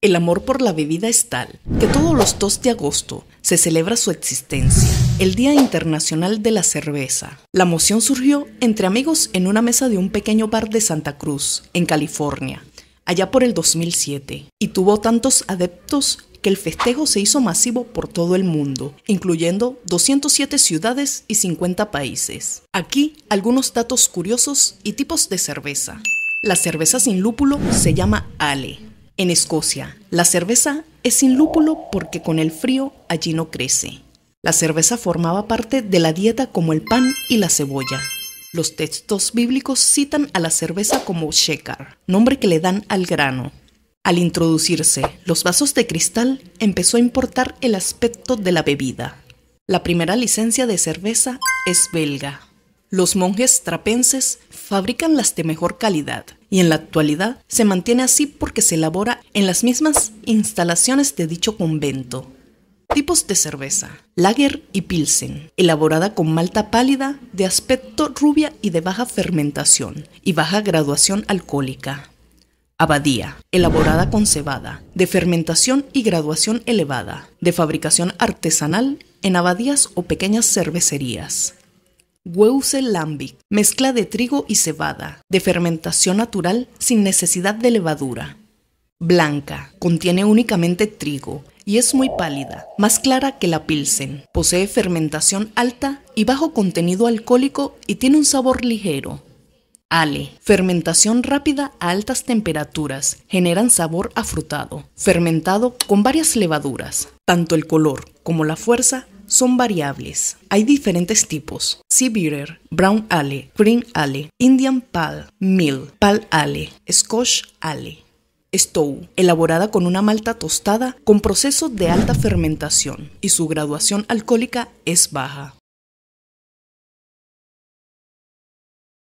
El amor por la bebida es tal que todos los 2 de agosto se celebra su existencia, el Día Internacional de la Cerveza. La moción surgió entre amigos en una mesa de un pequeño bar de Santa Cruz, en California, allá por el 2007, y tuvo tantos adeptos que el festejo se hizo masivo por todo el mundo, incluyendo 207 ciudades y 50 países. Aquí algunos datos curiosos y tipos de cerveza. La cerveza sin lúpulo se llama Ale en Escocia, la cerveza es sin lúpulo porque con el frío allí no crece. La cerveza formaba parte de la dieta como el pan y la cebolla. Los textos bíblicos citan a la cerveza como shekar, nombre que le dan al grano. Al introducirse los vasos de cristal, empezó a importar el aspecto de la bebida. La primera licencia de cerveza es belga. Los monjes trapenses fabrican las de mejor calidad, y en la actualidad se mantiene así porque se elabora en las mismas instalaciones de dicho convento. Tipos de cerveza, lager y pilsen, elaborada con malta pálida, de aspecto rubia y de baja fermentación y baja graduación alcohólica. Abadía, elaborada con cebada, de fermentación y graduación elevada, de fabricación artesanal en abadías o pequeñas cervecerías. Weuse lambic, mezcla de trigo y cebada, de fermentación natural sin necesidad de levadura. Blanca, contiene únicamente trigo y es muy pálida, más clara que la Pilsen. Posee fermentación alta y bajo contenido alcohólico y tiene un sabor ligero. Ale. Fermentación rápida a altas temperaturas. Generan sabor afrutado. Fermentado con varias levaduras. Tanto el color como la fuerza son variables. Hay diferentes tipos. Sibirer, Brown Ale, Green Ale, Indian Pale, Mill, Pale Ale, Scotch Ale. Stow, elaborada con una malta tostada con proceso de alta fermentación y su graduación alcohólica es baja.